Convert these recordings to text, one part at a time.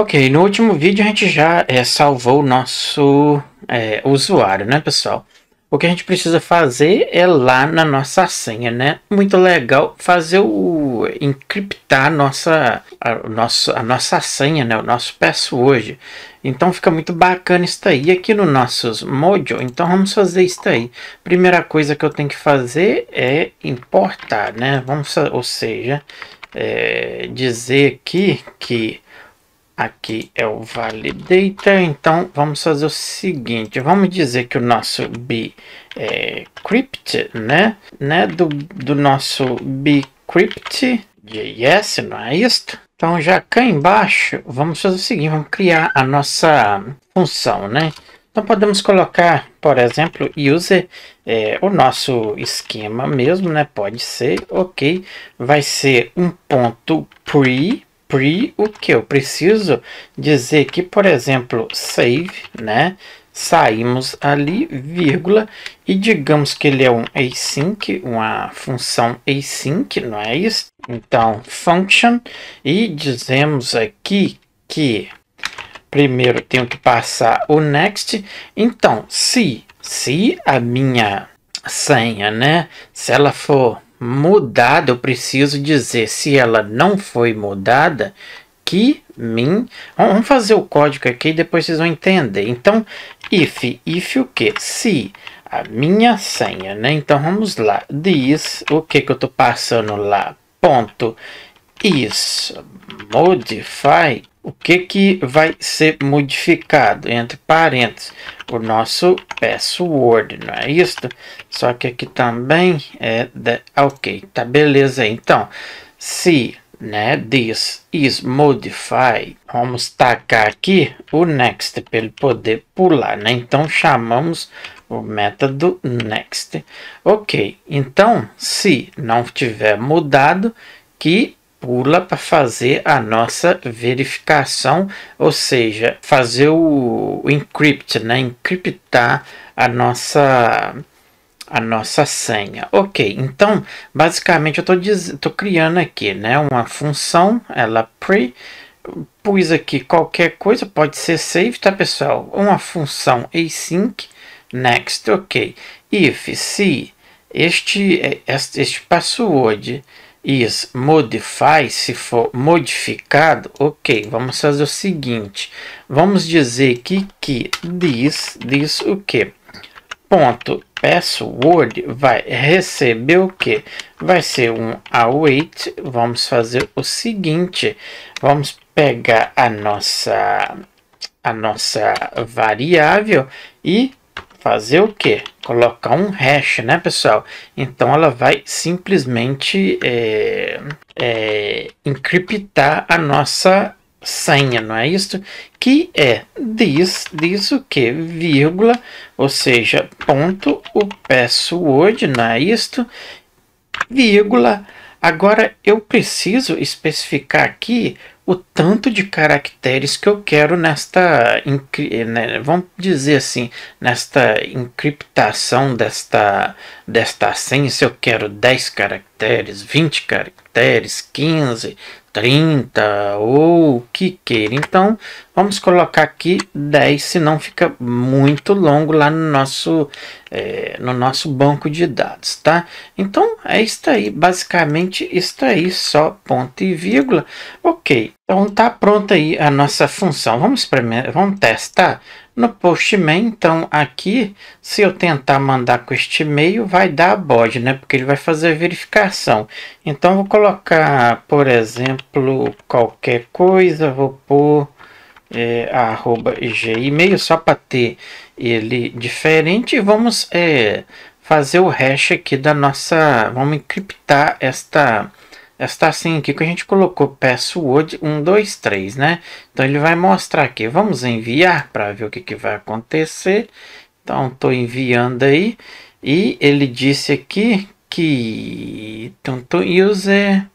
Ok, no último vídeo a gente já é, salvou o nosso é, usuário, né, pessoal? O que a gente precisa fazer é lá na nossa senha, né? Muito legal fazer o encriptar a nossa a, nosso, a nossa senha, né? O nosso password. Então fica muito bacana isso aí aqui no nossos module. Então vamos fazer isso aí. Primeira coisa que eu tenho que fazer é importar, né? Vamos, ou seja, é, dizer aqui que aqui é o validator, então vamos fazer o seguinte, vamos dizer que o nosso bcrypt, é, né, né, do, do nosso bcrypt.js, não é isto? Então já cá embaixo, vamos fazer o seguinte, vamos criar a nossa função, né, então podemos colocar, por exemplo, user, é, o nosso esquema mesmo, né? Pode ser, ok. Vai ser um ponto pre, pre o que eu preciso dizer que, por exemplo, save, né? Saímos ali, vírgula, e digamos que ele é um async, uma função async, não é isso? Então, function, e dizemos aqui que primeiro tenho que passar o next. Então, se, se a minha senha, né, se ela for mudada, eu preciso dizer, se ela não foi mudada, que min. Vamos fazer o código aqui e depois vocês vão entender. Então, if, if o que? Se a minha senha, né? Então vamos lá. Diz o que que eu tô passando lá? Ponto is modify o que, que vai ser modificado? Entre parênteses, o nosso password, não é isso? Só que aqui também é de, ok, tá beleza. Então, se né, this is modify, vamos tacar aqui o next para ele poder pular, né? Então chamamos o método next. Ok, então se não tiver mudado, que pula para fazer a nossa verificação, ou seja, fazer o, o encrypt, né? encriptar a nossa a nossa senha. Ok, então basicamente eu estou criando aqui né, uma função, ela pre, pus aqui qualquer coisa, pode ser save, tá pessoal? Uma função async, next, ok. If, se este, este, é, este password is modify, se for modificado, ok, vamos fazer o seguinte, vamos dizer aqui que this, diz o que? Ponto password vai receber o que? Vai ser um await, vamos fazer o seguinte, vamos pegar a nossa, a nossa variável e fazer o que? Colocar um hash, né, pessoal? Então ela vai simplesmente é, é, encriptar a nossa senha, não é isso? Que é diz, diz o que? Vírgula, ou seja, ponto, o password, não é isto? Vírgula. Agora eu preciso especificar aqui o tanto de caracteres que eu quero nesta, né, vamos dizer assim, nesta encriptação desta Desta se eu quero 10 caracteres, 20 caracteres, 15, 30 ou o que queira. Então vamos colocar aqui 10, senão fica muito longo lá no nosso, é, no nosso banco de dados, tá? Então é isso aí, basicamente isso aí, só ponto e vírgula. Ok, então tá pronta aí a nossa função. Vamos, vamos testar? No Postman, então, aqui, se eu tentar mandar com este e-mail, vai dar bode, né? Porque ele vai fazer a verificação. Então, vou colocar, por exemplo, qualquer coisa, vou pôr é, arroba gmail, só para ter ele diferente. E vamos é, fazer o hash aqui da nossa... Vamos encriptar esta está assim aqui que a gente colocou password 123, né? Então ele vai mostrar aqui. Vamos enviar para ver o que, que vai acontecer. Então estou enviando aí e ele disse aqui que tanto user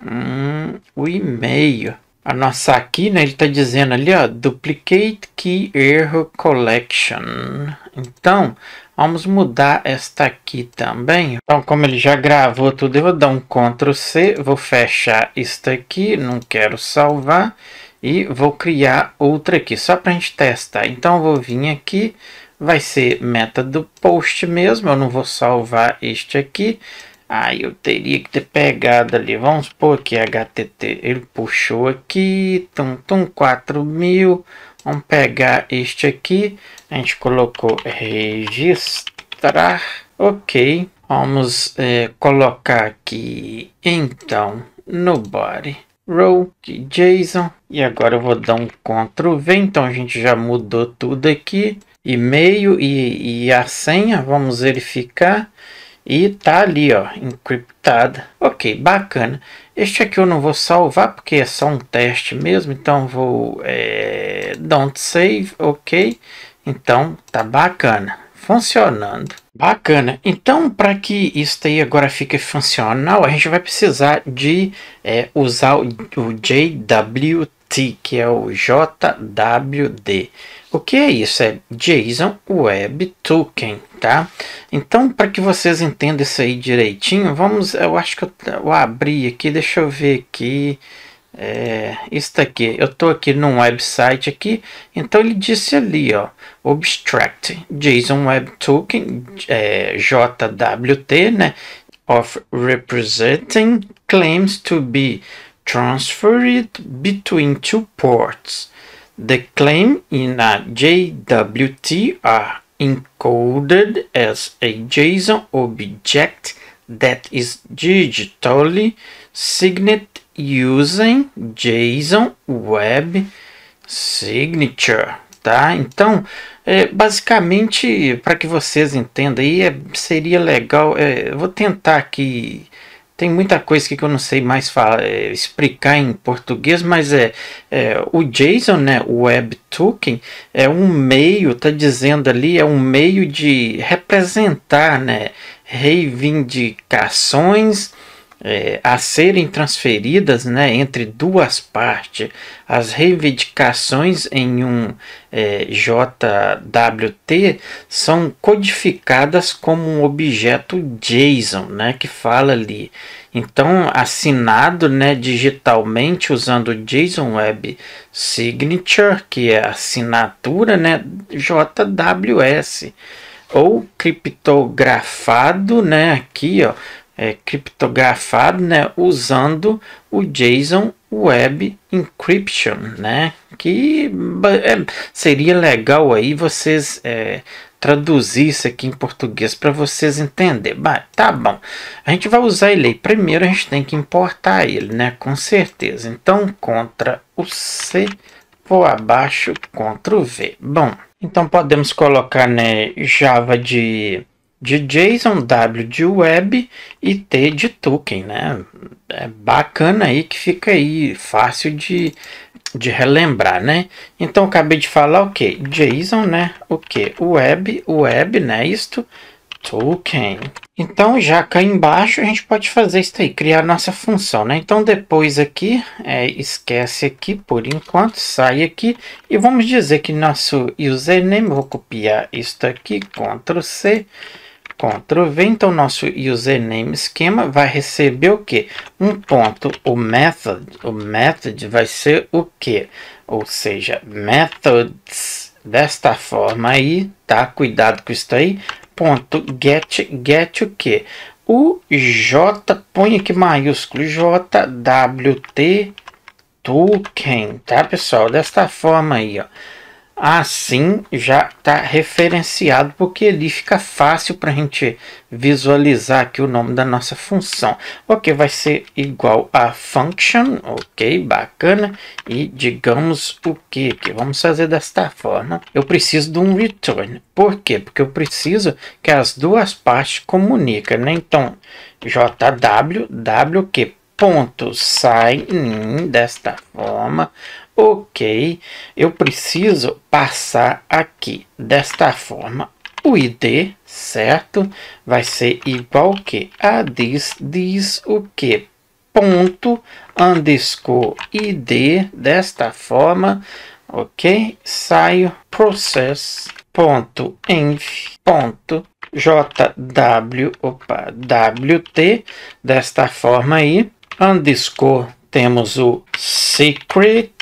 hum, o e-mail a nossa aqui, né, ele está dizendo ali, ó, duplicate key error collection. Então, vamos mudar esta aqui também. Então, como ele já gravou tudo, eu vou dar um Ctrl C, vou fechar isto aqui, não quero salvar. E vou criar outra aqui, só para a gente testar. Então, eu vou vir aqui, vai ser meta do post mesmo, eu não vou salvar este aqui. Aí eu teria que ter pegado ali, vamos supor que HTT, ele puxou aqui, tum tum, 4000, vamos pegar este aqui, a gente colocou registrar, ok, vamos é, colocar aqui, então, no body, row de JSON, e agora eu vou dar um CTRL V, então a gente já mudou tudo aqui, e-mail e, e a senha, vamos verificar, e tá ali, ó, encriptada. Ok, bacana. Este aqui eu não vou salvar porque é só um teste mesmo. Então vou é, don't save, ok. Então tá bacana, funcionando. Bacana. Então, para que isso aí agora fique funcional, a gente vai precisar de é, usar o, o JWT T que é o JWD. O que é isso? É JSON Web Token, tá? Então, para que vocês entendam isso aí direitinho, vamos, eu acho que eu, eu abri aqui, deixa eu ver aqui. É, isso aqui, eu estou aqui num website aqui, então ele disse ali, ó, abstract JSON Web Token é, JWT, né, of representing claims to be transferred between two ports. The claim in a JWT are encoded as a JSON object that is digitally signed using JSON Web Signature. Tá? Então, é, basicamente, para que vocês entendam aí, é, seria legal, é, vou tentar aqui tem muita coisa que eu não sei mais falar, é, explicar em português, mas é, é o JSON, né, o Web Token, é um meio, está dizendo ali, é um meio de representar, né, reivindicações, é, a serem transferidas né, entre duas partes, as reivindicações em um é, JWT são codificadas como um objeto JSON, né, que fala ali. Então, assinado né, digitalmente usando o JSON Web Signature, que é a assinatura né, JWS ou criptografado, né, aqui, ó, é, criptografado né, usando o JSON Web Encryption, né? Que é, seria legal aí vocês é, traduzir isso aqui em português para vocês entenderem. Bah, tá bom. A gente vai usar ele aí. Primeiro a gente tem que importar ele, né? Com certeza. Então, contra o C, vou abaixo, contra o V. Bom, então podemos colocar né, Java de de JSON, W de web e T de token, né? É bacana aí que fica aí fácil de, de relembrar, né? Então acabei de falar o que? JSON, né? O que? Web, web, né? Isto, token. Então já cá embaixo a gente pode fazer isso aí, criar nossa função, né? Então depois aqui, é, esquece aqui por enquanto, sai aqui e vamos dizer que nosso username, vou copiar isto aqui, Ctrl C Ctrl V, então nosso username esquema vai receber o que? Um ponto, o method, o method vai ser o que? Ou seja, methods desta forma aí, tá? Cuidado com isso aí. Ponto get, get o que? O J, põe aqui maiúsculo, JWT token, tá pessoal? Desta forma aí, ó assim já está referenciado porque ele fica fácil para a gente visualizar aqui o nome da nossa função. Ok, vai ser igual a function, ok, bacana. E digamos o que que vamos fazer desta forma. Eu preciso de um return. Por quê? Porque eu preciso que as duas partes comuniquem, né? Então, jw, w, que ponto sign desta forma ok, eu preciso passar aqui desta forma o ID, certo? Vai ser igual que a diz, diz o que? Ponto, underscore, ID, desta forma, ok? Saio process.env, ponto, jw, opa, wt, desta forma aí, underscore, temos o secret,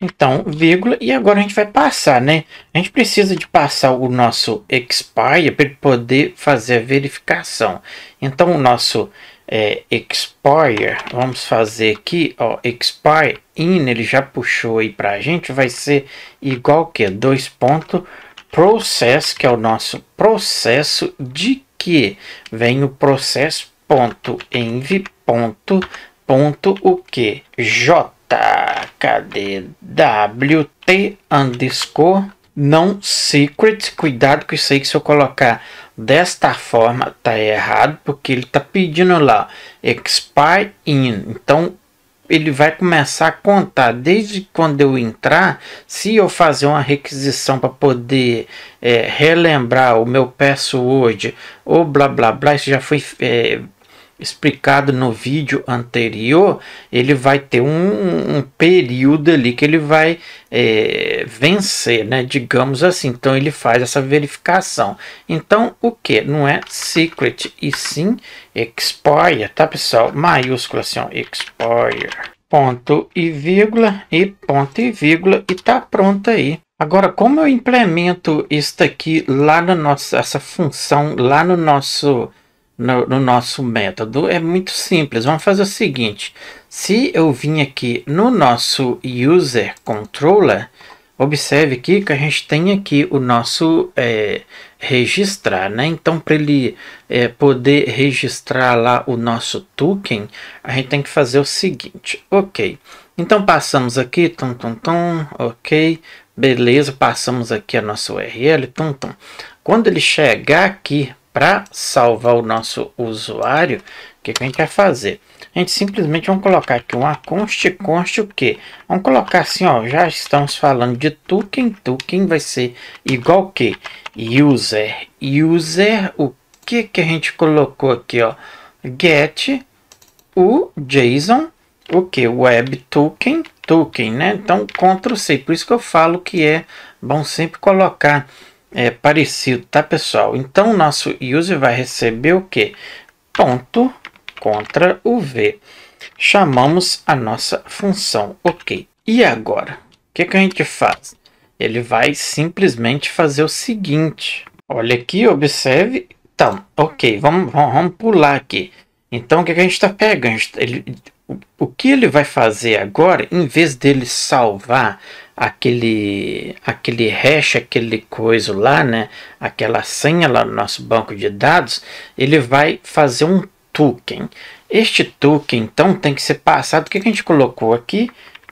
então vírgula, e agora a gente vai passar, né? A gente precisa de passar o nosso expire para poder fazer a verificação. Então o nosso é, expire, vamos fazer aqui, ó, expire in, ele já puxou aí para a gente, vai ser igual que dois pontos process, que é o nosso processo de que vem o processo ponto env ponto ponto o que J cadê WT underscore não secret cuidado com isso aí que se eu colocar desta forma tá errado porque ele tá pedindo lá expire in então ele vai começar a contar desde quando eu entrar. Se eu fazer uma requisição para poder é, relembrar o meu password ou blá blá blá, isso já foi é, explicado no vídeo anterior, ele vai ter um, um período ali que ele vai é, vencer, né? digamos assim. Então ele faz essa verificação. Então o que? Não é secret e sim expire, tá pessoal? Maiúscula assim, ó, expire. Ponto e vírgula e ponto e vírgula e tá pronto aí. Agora, como eu implemento isso aqui lá na nossa essa função lá no nosso no, no, nosso método é muito simples. Vamos fazer o seguinte: se eu vim aqui no nosso user controller, observe aqui que a gente tem aqui o nosso é, registrar, né? Então, para ele é, poder registrar lá o nosso token, a gente tem que fazer o seguinte: ok. Então passamos aqui, tum, tum, tum, ok, beleza, passamos aqui a nossa URL, tum, tum. Quando ele chegar aqui para salvar o nosso usuário, o que, que, a gente vai fazer? A gente simplesmente vamos colocar aqui uma const, const o que? Vamos colocar assim, ó, já estamos falando de token, token vai ser igual que? User, user, o que que a gente colocou aqui, ó? Get, o JSON, o que? Web token, token, né? Então, Ctrl C, por isso que eu falo que é bom sempre colocar é parecido, tá pessoal? Então, nosso user vai receber o que? Ponto contra o V. Chamamos a nossa função, ok. E agora? O que, que a gente faz? Ele vai simplesmente fazer o seguinte. Olha aqui, observe. Então, ok, vamos, vamos, vamos pular aqui. Então, o que, que a gente está pegando? Ele, o que ele vai fazer agora, em vez dele salvar aquele aquele hash, aquele coisa lá, né, aquela senha lá no nosso banco de dados, ele vai fazer um token. Este token então tem que ser passado. O que a gente colocou aqui?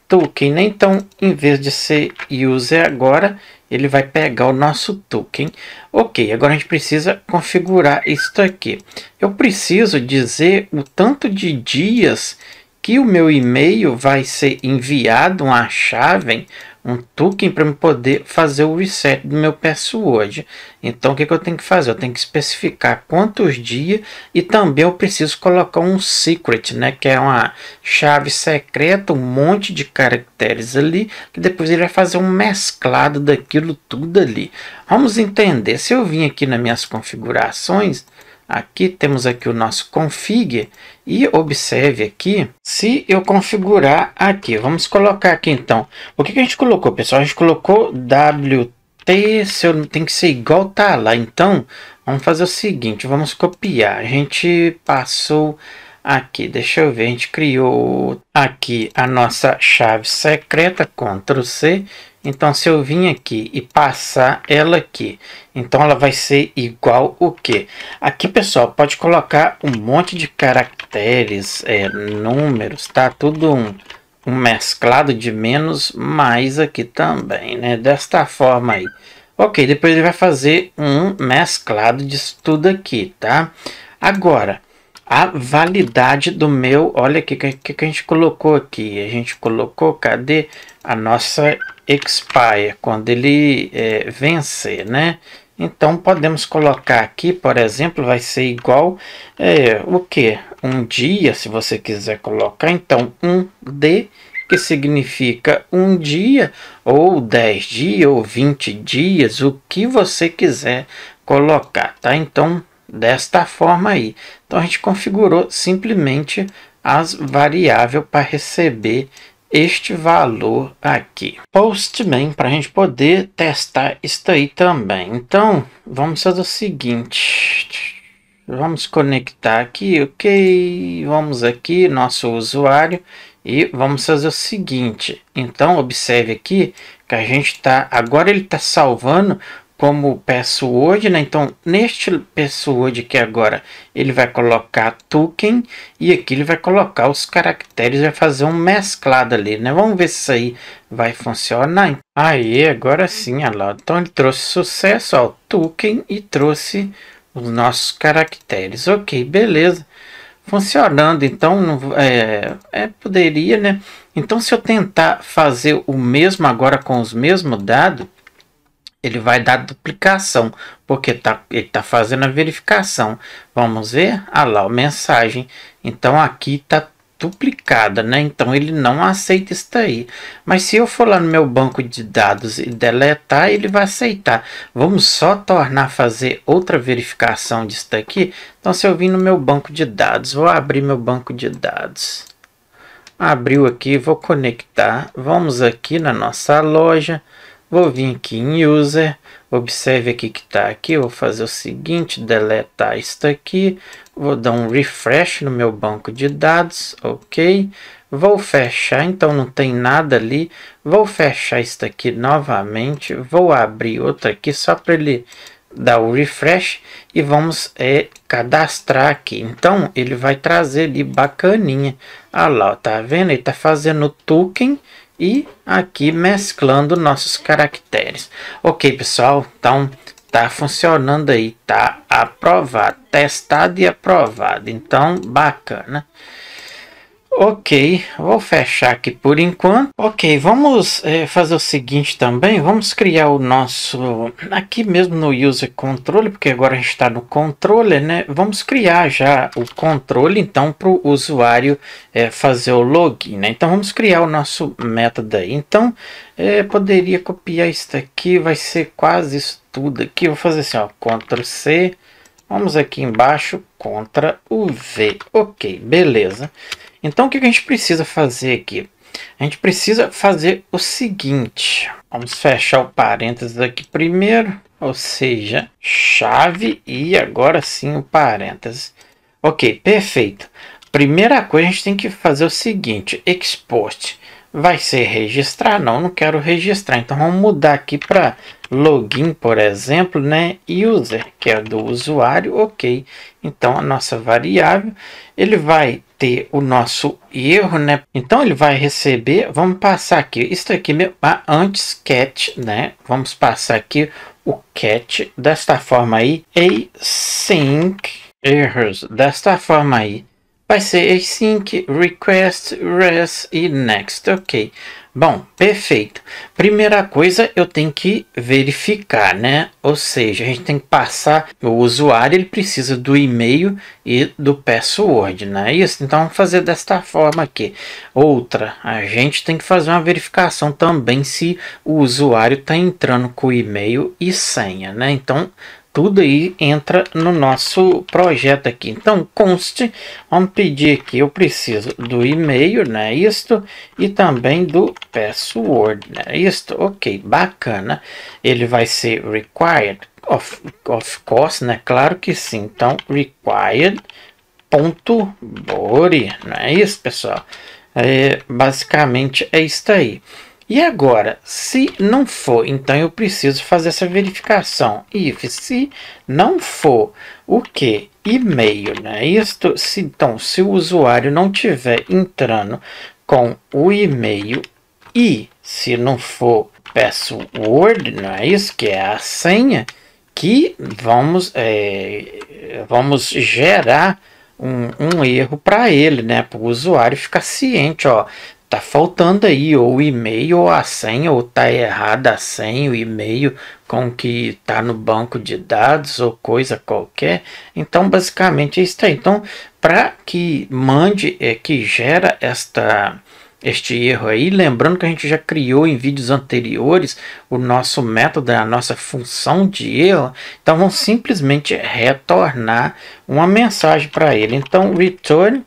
Token, né? Então, em vez de ser user agora, ele vai pegar o nosso token. Ok, agora a gente precisa configurar isso aqui. Eu preciso dizer o tanto de dias que o meu e-mail vai ser enviado uma chave, um token para eu poder fazer o reset do meu password. Então o que, que eu tenho que fazer? Eu tenho que especificar quantos dias e também eu preciso colocar um secret, né, que é uma chave secreta, um monte de caracteres ali, que depois ele vai fazer um mesclado daquilo tudo ali. Vamos entender. Se eu vim aqui nas minhas configurações, Aqui temos aqui o nosso config e observe aqui se eu configurar aqui. Vamos colocar aqui então. O que, que a gente colocou, pessoal? A gente colocou WT, se eu, tem que ser igual tá lá. Então, vamos fazer o seguinte, vamos copiar. A gente passou Aqui, deixa eu ver, a gente criou aqui a nossa chave secreta, Ctrl C. Então, se eu vim aqui e passar ela aqui, então ela vai ser igual o que? Aqui, pessoal, pode colocar um monte de caracteres, é, números, tá? Tudo um, um mesclado de menos, mais aqui também, né? Desta forma aí. Ok, depois ele vai fazer um mesclado disso tudo aqui, tá? Agora, a validade do meu. Olha o que, que, a gente colocou aqui. A gente colocou, cadê a nossa expire? Quando ele é, vencer, né? Então podemos colocar aqui, por exemplo, vai ser igual é, o que? Um dia, se você quiser colocar. Então, um D que significa um dia, ou dez dias, ou 20 dias, o que você quiser colocar, tá? Então, desta forma aí. Então a gente configurou simplesmente as variáveis para receber este valor aqui. Postman para a gente poder testar isso aí também. Então vamos fazer o seguinte. Vamos conectar aqui, ok. Vamos aqui, nosso usuário. E vamos fazer o seguinte. Então observe aqui que a gente está... Agora ele está salvando como password, né? Então, neste password aqui agora, ele vai colocar token e aqui ele vai colocar os caracteres, vai fazer um mesclado ali, né? Vamos ver se isso aí vai funcionar. Aí, agora sim, olha lá. Então, ele trouxe sucesso, ó, token e trouxe os nossos caracteres. Ok, beleza. Funcionando, então, não, é, é, poderia, né? Então, se eu tentar fazer o mesmo agora com os mesmos dados, ele vai dar duplicação, porque tá, ele está fazendo a verificação. Vamos ver? Ah lá, a mensagem. Então aqui está duplicada, né? Então ele não aceita isso daí. Mas se eu for lá no meu banco de dados e deletar, ele vai aceitar. Vamos só tornar fazer outra verificação disso daqui. Então se eu vim no meu banco de dados, vou abrir meu banco de dados. Abriu aqui, vou conectar. Vamos aqui na nossa loja. Vou vir aqui em User, observe aqui que está aqui, vou fazer o seguinte, deletar isto aqui, vou dar um refresh no meu banco de dados, ok? Vou fechar, então não tem nada ali, vou fechar isto aqui novamente, vou abrir outra aqui só para ele dar o refresh e vamos é, cadastrar aqui. Então ele vai trazer ali bacaninha, ah lá, tá vendo? Ele está fazendo o token e aqui mesclando nossos caracteres. Ok, pessoal? Então, tá funcionando aí, tá aprovado, testado e aprovado. Então, bacana. Ok, vou fechar aqui por enquanto. Ok, vamos é, fazer o seguinte também. Vamos criar o nosso aqui mesmo no user controle, porque agora a gente está no controller, né? Vamos criar já o controle então para o usuário é, fazer o login, né? Então vamos criar o nosso método aí. Então é, poderia copiar isso aqui, vai ser quase isso tudo aqui. Vou fazer assim, ó, Ctrl C. Vamos aqui embaixo, Ctrl V. Ok, beleza. Então o que a gente precisa fazer aqui? A gente precisa fazer o seguinte. Vamos fechar o parênteses aqui primeiro. Ou seja, chave e agora sim o parênteses. Ok, perfeito. Primeira coisa, a gente tem que fazer o seguinte. Export vai ser registrar? Não, não quero registrar. Então vamos mudar aqui para login, por exemplo, né? User, que é do usuário, ok. Então a nossa variável, ele vai ter o nosso erro, né? Então ele vai receber, vamos passar aqui, isso aqui meu, a antes cat, né? Vamos passar aqui o cat desta forma aí, async errors, desta forma aí. Vai ser async, request, res e next, ok. Bom, perfeito. Primeira coisa, eu tenho que verificar, né? Ou seja, a gente tem que passar o usuário, ele precisa do e-mail e do password, né isso? Então, vamos fazer desta forma aqui. Outra, a gente tem que fazer uma verificação também se o usuário está entrando com e-mail e senha, né? Então, tudo aí entra no nosso projeto aqui. Então, conste, vamos pedir aqui, eu preciso do e-mail, né, isto, e também do password, né, isto, ok, bacana. Ele vai ser required, of, of course, né, claro que sim, então, required ponto não é isso, pessoal? É, basicamente é isso aí. E agora, se não for, então eu preciso fazer essa verificação. If se não for o que? E-mail, né? Isto, se, então, se o usuário não tiver entrando com o e-mail e se não for password, não é isso que é a senha que vamos é, vamos gerar um, um erro para ele, né? Para o usuário ficar ciente, ó, tá faltando aí ou o e-mail ou a senha, ou tá errada a senha, o e-mail com que tá no banco de dados ou coisa qualquer. Então, basicamente é isso aí. Então, para que mande, é, que gera esta este erro aí, lembrando que a gente já criou em vídeos anteriores o nosso método, a nossa função de erro, então vamos simplesmente retornar uma mensagem para ele. Então, return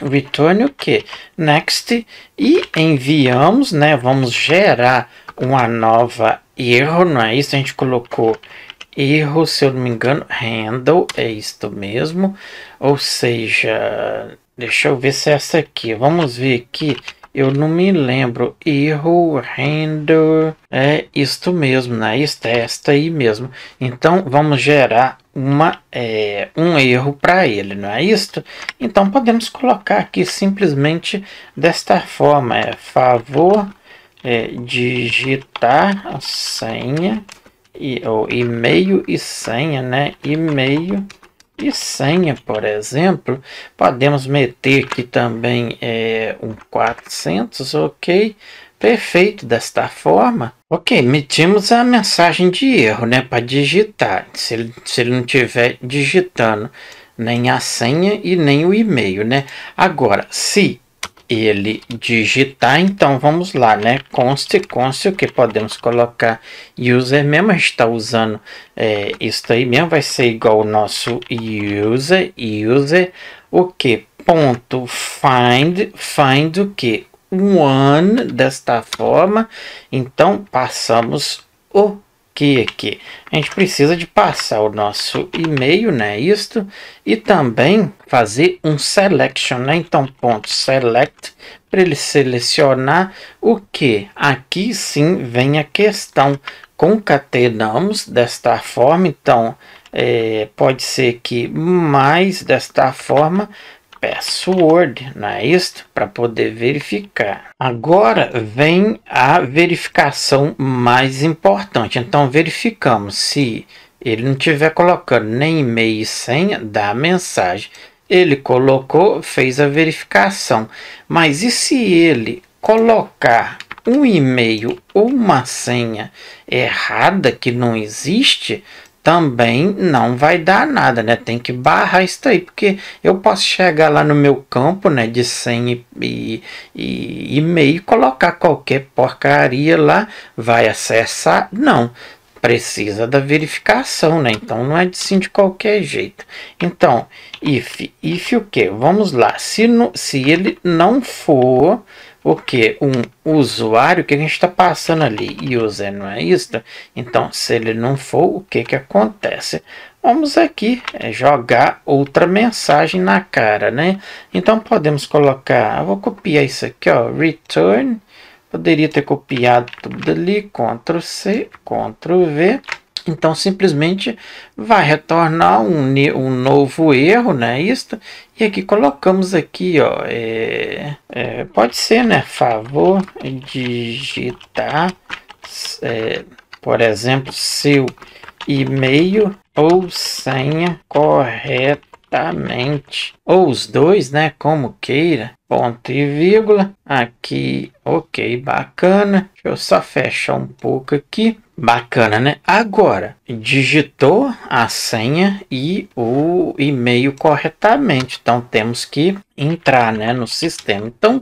return o que? Next e enviamos, né? Vamos gerar uma nova erro, não é isso? A gente colocou erro, se eu não me engano, handle, é isto mesmo. Ou seja, deixa eu ver se é essa aqui. Vamos ver aqui eu não me lembro. Erro, render. É isto mesmo, né? Isto é esta aí mesmo. Então vamos gerar uma, é, um erro para ele, não é isto? Então podemos colocar aqui simplesmente desta forma. É favor é, digitar a senha e, ou e-mail e senha, né? E-mail senha, por exemplo. Podemos meter aqui também é, um 400, ok? Perfeito, desta forma. Ok, metimos a mensagem de erro, né? Para digitar, se ele, se ele não estiver digitando nem a senha e nem o e-mail, né? Agora, se ele digitar. Então vamos lá, né? Conste, conste o que podemos colocar user mesmo. A gente está usando é, isso aí mesmo. Vai ser igual o nosso user, user, o que? Ponto find, find o que? One desta forma. Então passamos o aqui, aqui. A gente precisa de passar o nosso e-mail, né? Isto. E também fazer um selection, né? Então, ponto select para ele selecionar o que. Aqui sim vem a questão. Concatenamos desta forma, então é, pode ser que mais desta forma password, não é isto? Para poder verificar. Agora vem a verificação mais importante. Então verificamos se ele não tiver colocando nem e-mail e senha da mensagem. Ele colocou, fez a verificação. Mas e se ele colocar um e-mail ou uma senha errada que não existe, também não vai dar nada, né? Tem que barrar isso aí, porque eu posso chegar lá no meu campo, né, de 100 e, e, e meio, colocar qualquer porcaria lá, vai acessar? Não, precisa da verificação, né? Então não é de sim de qualquer jeito. Então, if, if o que? Vamos lá, se, no, se ele não for porque um usuário que a gente está passando ali e Zé não é isto, tá? então se ele não for, o que, que acontece? Vamos aqui é, jogar outra mensagem na cara, né? Então podemos colocar, vou copiar isso aqui, ó, return, poderia ter copiado tudo ali, Ctrl C, Ctrl V, então simplesmente vai retornar um, um novo erro, né? Isto. E aqui colocamos aqui, ó, é, é, pode ser, né? Favor digitar, é, por exemplo, seu e-mail ou senha correta Exatamente. Ou os dois, né? Como queira. Ponto e vírgula. Aqui, ok, bacana. Deixa eu só fechar um pouco aqui. Bacana, né? Agora, digitou a senha e o e-mail corretamente. Então, temos que entrar né, no sistema. Então,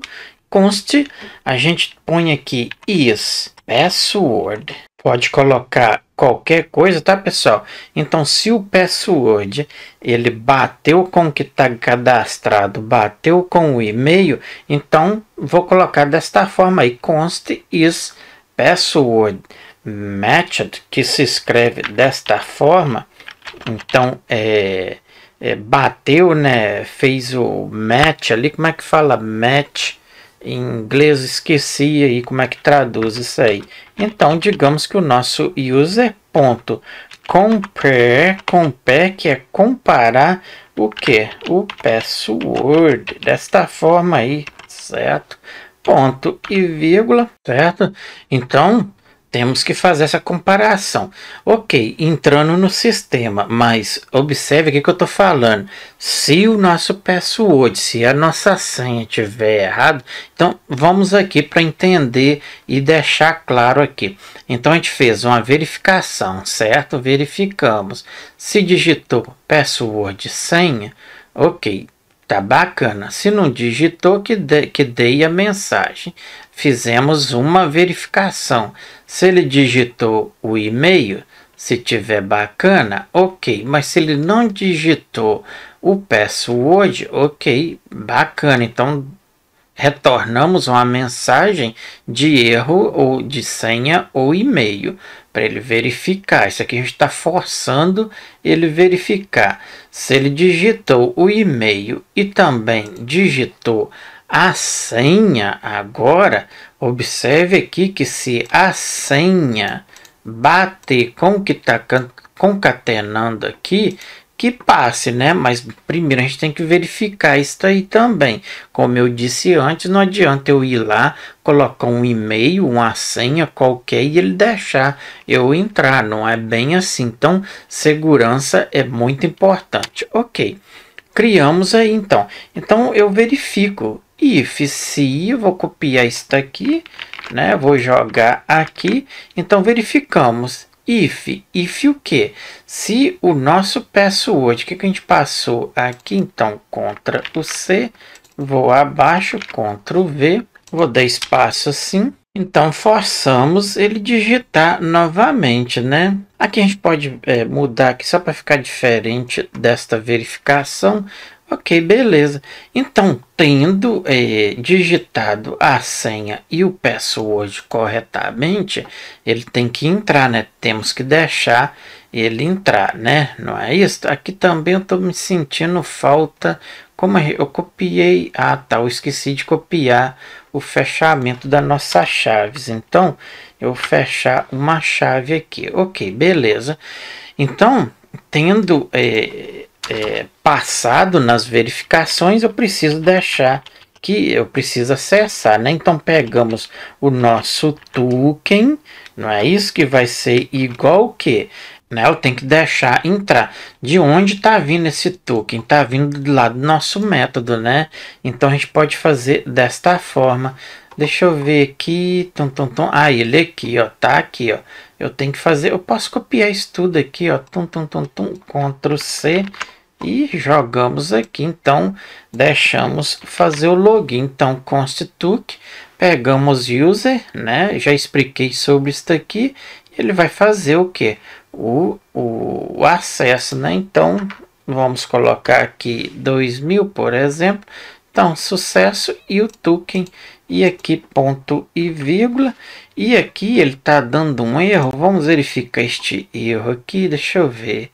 conste, a gente põe aqui is password. Pode colocar qualquer coisa, tá pessoal? Então se o password ele bateu com o que está cadastrado, bateu com o e-mail, então vou colocar desta forma aí, const is password matched, que se escreve desta forma, então é, é bateu, né, fez o match ali, como é que fala match? em inglês esqueci aí como é que traduz isso aí. Então, digamos que o nosso user ponto compare, compare que é comparar o que? O password. Desta forma aí, certo? Ponto e vírgula, certo? Então, temos que fazer essa comparação. Ok, entrando no sistema, mas observe o que, que eu estou falando. Se o nosso password, se a nossa senha estiver errado, então vamos aqui para entender e deixar claro aqui. Então a gente fez uma verificação, certo? Verificamos. Se digitou password senha, ok, tá bacana. Se não digitou, que, de, que dei a mensagem fizemos uma verificação. Se ele digitou o e-mail, se tiver bacana, ok. Mas se ele não digitou o password, ok, bacana. Então retornamos uma mensagem de erro ou de senha ou e-mail para ele verificar. Isso aqui a gente está forçando ele verificar. Se ele digitou o e-mail e também digitou a senha agora, observe aqui que se a senha bater com o que está concatenando aqui, que passe, né? Mas primeiro a gente tem que verificar isso aí também. Como eu disse antes, não adianta eu ir lá, colocar um e-mail, uma senha qualquer e ele deixar eu entrar. Não é bem assim. Então, segurança é muito importante. Ok. Criamos aí então. Então eu verifico if se, vou copiar isso daqui, né? Vou jogar aqui. Então verificamos if, if o que? Se o nosso password, o que, que a gente passou aqui? Então, contra o C, vou abaixo, Ctrl V, vou dar espaço assim. Então, forçamos ele digitar novamente, né? Aqui a gente pode é, mudar aqui só para ficar diferente desta verificação. Ok, beleza. Então, tendo é, digitado a senha e o password corretamente, ele tem que entrar, né? Temos que deixar ele entrar, né? Não é isso? Aqui também eu estou me sentindo falta. Como é, eu copiei... Ah, tá. Eu esqueci de copiar o fechamento das nossas chaves. Então, eu fechar uma chave aqui. Ok, beleza. Então, tendo... É, é, passado nas verificações, eu preciso deixar que eu preciso acessar, né? Então pegamos o nosso token, não é isso que vai ser igual que, né? Eu tenho que deixar entrar. De onde está vindo esse token? Está vindo do lado do nosso método, né? Então a gente pode fazer desta forma. Deixa eu ver aqui, tom, tom, tom. Ah, ele aqui, ó, tá aqui, ó. Eu tenho que fazer, eu posso copiar isso tudo aqui, ó, tum, tum, tum, tum, Ctrl C e jogamos aqui. Então, deixamos fazer o login. Então, constituc, pegamos user, né? Já expliquei sobre isso aqui. Ele vai fazer o que? O, o acesso, né? Então, vamos colocar aqui 2000, por exemplo. Então, sucesso e o token e aqui ponto e vírgula. E aqui ele está dando um erro. Vamos verificar este erro aqui. Deixa eu ver.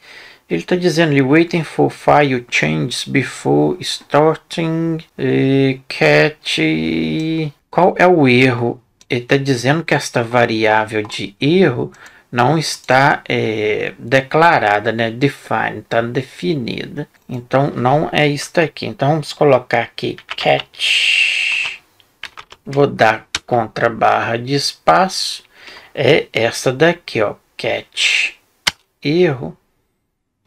Ele está dizendo ali, waiting for file changes before starting eh, catch cat. Qual é o erro? Ele está dizendo que esta variável de erro não está é, declarada, né? Define, está definida. Então não é isso aqui. Então vamos colocar aqui catch vou dar contra barra de espaço, é essa daqui, ó, cat erro.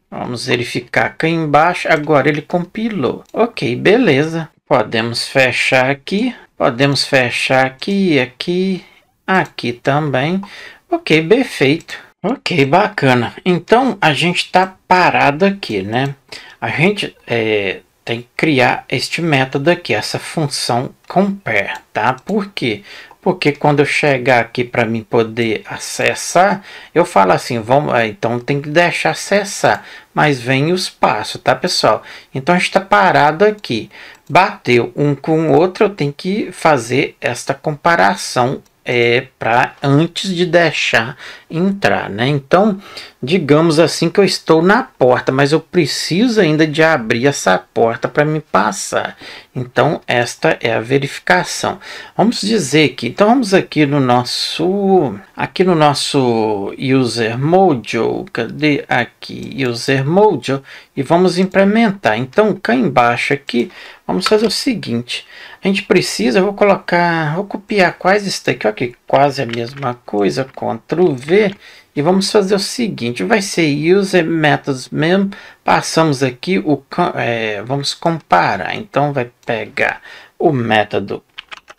Vamos verificar aqui embaixo, agora ele compilou. Ok, beleza. Podemos fechar aqui, podemos fechar aqui, aqui, aqui também. Ok, perfeito. Ok, bacana. Então, a gente está parado aqui, né? A gente é, tem que criar este método aqui, essa função compare, tá? Por quê? Porque quando eu chegar aqui para mim poder acessar, eu falo assim, vamos, ah, então tem que deixar acessar, mas vem os passos, tá pessoal? Então está parado aqui, bateu um com o outro, eu tenho que fazer esta comparação é para antes de deixar entrar, né? Então, digamos assim que eu estou na porta, mas eu preciso ainda de abrir essa porta para me passar. Então, esta é a verificação. Vamos dizer que, então vamos aqui no nosso aqui no nosso user module, cadê aqui user module e vamos implementar. Então, cá embaixo aqui, vamos fazer o seguinte. A gente precisa, eu vou colocar, vou copiar quais está aqui, ó, aqui, quase a mesma coisa, Ctrl V, e vamos fazer o seguinte, vai ser user methods mesmo, passamos aqui, o é, vamos comparar, então vai pegar o método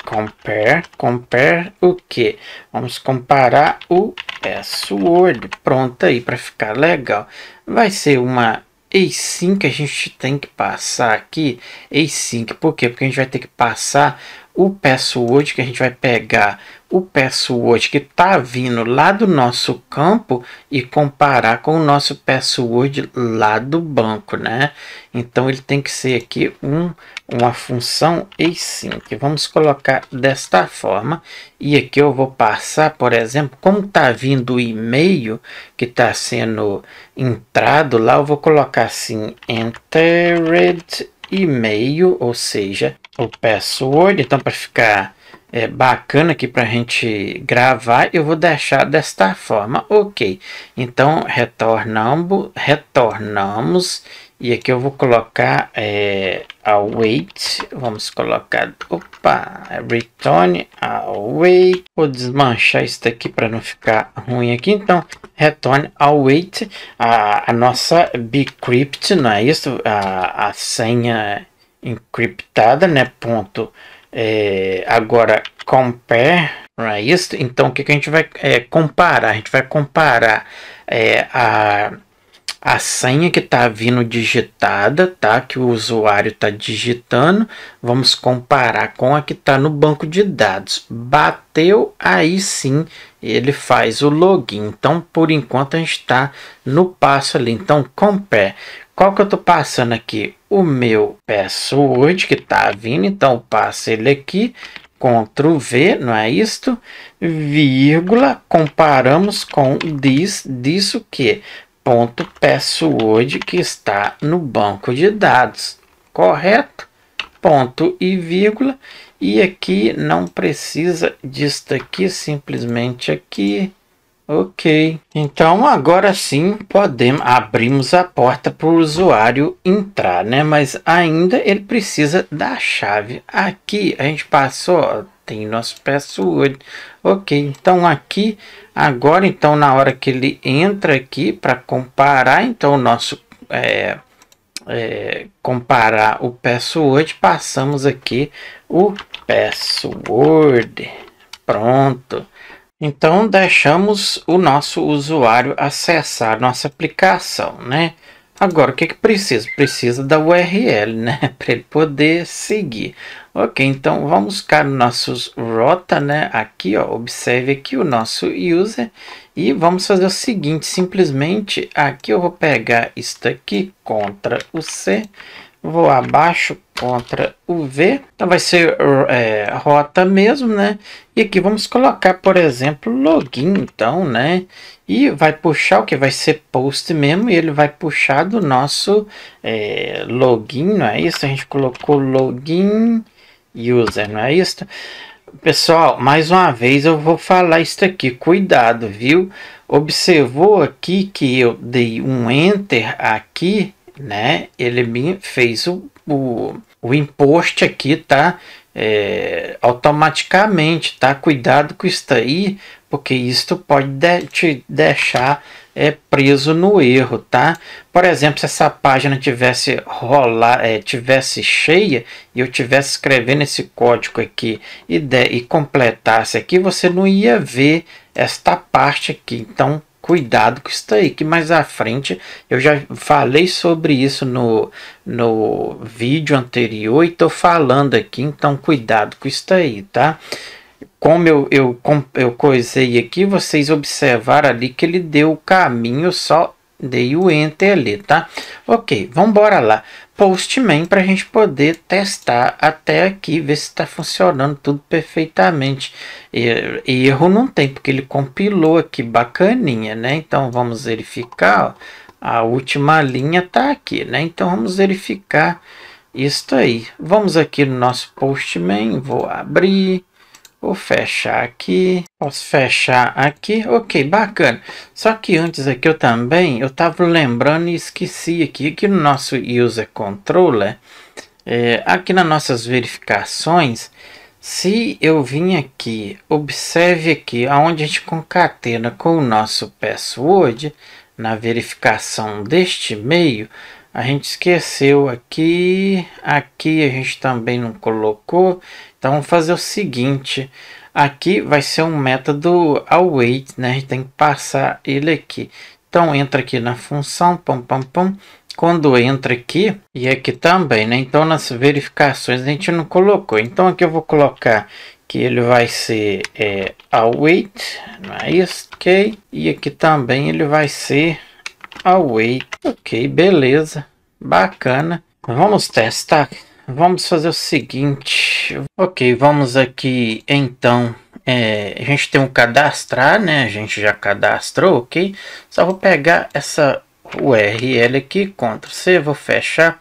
compare, compare o que? Vamos comparar o password, pronto aí para ficar legal, vai ser uma async que a gente tem que passar aqui, async, por quê? Porque a gente vai ter que passar o password que a gente vai pegar o password que está vindo lá do nosso campo e comparar com o nosso password lá do banco, né? Então ele tem que ser aqui um, uma função async. Vamos colocar desta forma e aqui eu vou passar, por exemplo, como está vindo o e-mail que está sendo entrado lá, eu vou colocar assim entered e-mail, ou seja, o password. Então para ficar é, bacana aqui para a gente gravar, eu vou deixar desta forma, ok. Então, retornamos, retornamos e aqui eu vou colocar é, await, vamos colocar, opa, return await. Vou desmanchar isso daqui para não ficar ruim aqui, então, return await, a, a nossa bcrypt, não é isso? A, a senha encriptada, né, ponto é, agora, compare, não é isso? Então, o que, que a gente vai é, comparar? A gente vai comparar é, a, a senha que está vindo digitada, tá? Que o usuário está digitando. Vamos comparar com a que está no banco de dados. Bateu, aí sim ele faz o login. Então, por enquanto, a gente está no passo ali. Então, compare qual que eu tô passando aqui? O meu password que tá vindo, então passa ele aqui, Ctrl V, não é isto? Vírgula, comparamos com this, disso que? Ponto password que está no banco de dados, correto? Ponto e vírgula, e aqui não precisa disto aqui, simplesmente aqui, Ok, então agora sim podemos abrimos a porta para o usuário entrar, né? Mas ainda ele precisa da chave. Aqui a gente passou, tem nosso password. Ok, então aqui agora então na hora que ele entra aqui para comparar então o nosso é, é, comparar o password, passamos aqui o password. Pronto. Então deixamos o nosso usuário acessar nossa aplicação, né? Agora, o que, que precisa? Precisa da URL, né? Para ele poder seguir. Ok, então vamos buscar nossos rota, né? Aqui, ó, observe aqui o nosso user. E vamos fazer o seguinte, simplesmente aqui eu vou pegar isso aqui, Ctrl C. Vou abaixo, contra o V. Então vai ser é, rota mesmo, né? E aqui vamos colocar, por exemplo, login, então, né? E vai puxar o que vai ser post mesmo, e ele vai puxar do nosso é, login, não é isso? A gente colocou login user, não é isso? Pessoal, mais uma vez eu vou falar isso aqui, cuidado, viu? Observou aqui que eu dei um enter aqui, né? Ele me fez o o, o imposto aqui, tá? É, automaticamente, tá? Cuidado com isso aí, porque isto pode de te deixar é, preso no erro, tá? Por exemplo, se essa página tivesse rolar, é, tivesse cheia e eu tivesse escrevendo esse código aqui e, de, e completasse aqui, você não ia ver esta parte aqui. Então, cuidado com isso aí, que mais à frente eu já falei sobre isso no, no vídeo anterior e estou falando aqui, então cuidado com isso aí, tá? Como eu, eu, eu coisei aqui, vocês observaram ali que ele deu o caminho, só dei o enter ali, tá? Ok, vamos embora lá. Postman para a gente poder testar até aqui, ver se está funcionando tudo perfeitamente. Erro não tem, porque ele compilou aqui bacaninha, né? Então vamos verificar. Ó, a última linha está aqui, né? Então vamos verificar isto aí. Vamos aqui no nosso Postman, vou abrir. Vou fechar aqui. Posso fechar aqui. Ok, bacana. Só que antes aqui eu também, eu tava lembrando e esqueci aqui. Aqui no nosso User Controller, é, aqui nas nossas verificações, se eu vim aqui, observe aqui, aonde a gente concatena com o nosso password, na verificação deste meio, a gente esqueceu aqui, aqui a gente também não colocou. Então vamos fazer o seguinte, aqui vai ser um método await, né? A gente tem que passar ele aqui. Então entra aqui na função, pam pam pam. Quando entra aqui, e aqui também, né? Então nas verificações a gente não colocou. Então aqui eu vou colocar que ele vai ser é, await, não é isso? Ok. E aqui também ele vai ser Away. Ok, beleza. Bacana. Vamos testar. Vamos fazer o seguinte. Ok, vamos aqui então. É, a gente tem um cadastrar, né? A gente já cadastrou, ok? Só vou pegar essa URL aqui, Ctrl C, vou fechar.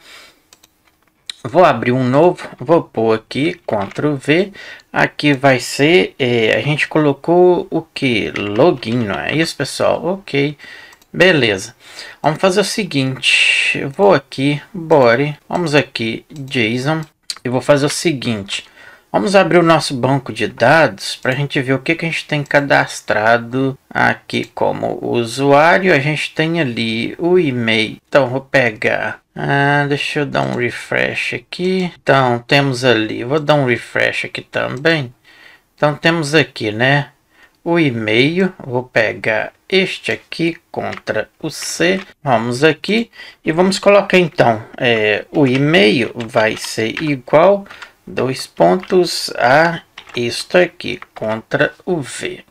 Vou abrir um novo, vou pôr aqui, Ctrl V. Aqui vai ser, é, a gente colocou o que? Login, não é isso, pessoal? Ok. Beleza. Vamos fazer o seguinte. Eu vou aqui, body, vamos aqui, JSON. E vou fazer o seguinte. Vamos abrir o nosso banco de dados para a gente ver o que, que a gente tem cadastrado aqui como usuário. A gente tem ali o e-mail. Então, vou pegar... Ah, deixa eu dar um refresh aqui. Então, temos ali... Vou dar um refresh aqui também. Então, temos aqui, né? o e-mail, vou pegar este aqui, contra o C, vamos aqui e vamos colocar então, é, o e-mail vai ser igual, dois pontos, a isto aqui, contra o V.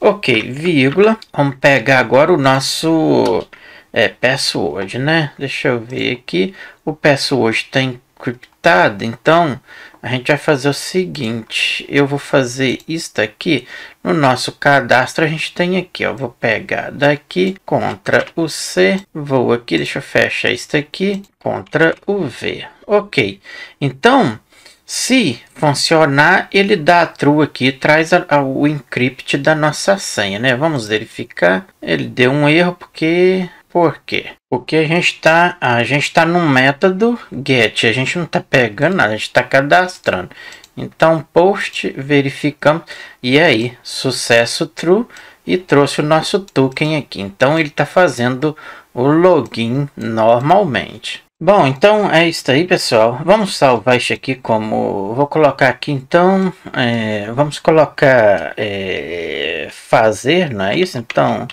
Ok, vírgula, vamos pegar agora o nosso é, password, né? Deixa eu ver aqui, o password está encriptado, então a gente vai fazer o seguinte, eu vou fazer isto aqui, no nosso cadastro a gente tem aqui, ó, vou pegar daqui, contra o C, vou aqui, deixa eu fechar isto aqui, contra o V, ok. Então, se funcionar, ele dá a true aqui traz a, a, o encrypt da nossa senha, né? Vamos verificar. Ele deu um erro porque por quê? Porque a gente está a gente está no método get, a gente não está pegando nada, a gente está cadastrando. Então post verificamos e aí sucesso true e trouxe o nosso token aqui. Então ele está fazendo o login normalmente. Bom, então é isso aí, pessoal. Vamos salvar isso aqui como... Vou colocar aqui, então... É, vamos colocar... É, fazer, não é isso? Então...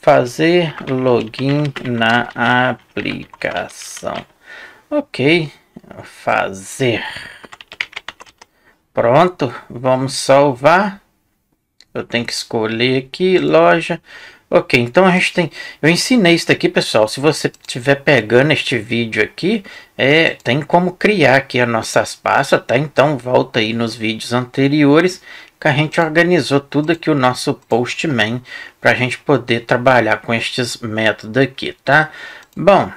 Fazer login na aplicação. Ok, fazer. Pronto, vamos salvar. Eu tenho que escolher aqui, loja. Ok, então a gente tem... Eu ensinei isso aqui, pessoal. Se você estiver pegando este vídeo aqui, é, tem como criar aqui as nossas pastas, tá? Então volta aí nos vídeos anteriores que a gente organizou tudo aqui o nosso postman para a gente poder trabalhar com estes métodos aqui, tá? Bom,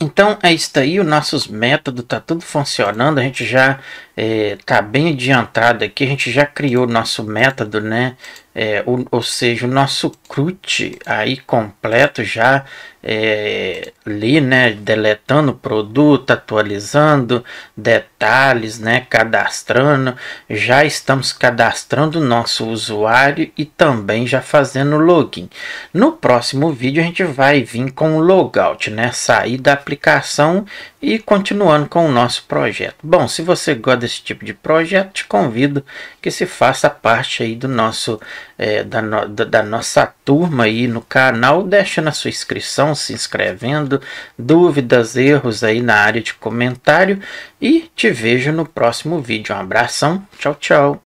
então é isso aí, os nossos métodos tá tudo funcionando, a gente já é, tá bem adiantado aqui, a gente já criou nosso método, né? É, o, ou seja, o nosso CRUT aí completo já é, ali, né? Deletando o produto, atualizando detalhes, né? Cadastrando, já estamos cadastrando o nosso usuário e também já fazendo login. No próximo vídeo a gente vai vir com o logout, né? Sair da aplicação e continuando com o nosso projeto. Bom, se você gosta desse tipo de projeto, te convido que se faça parte aí do nosso, é, da, no, da, da, nossa turma aí no canal, deixando a sua inscrição, se inscrevendo, dúvidas, erros aí na área de comentário e te vejo no próximo vídeo. Um abração, tchau, tchau.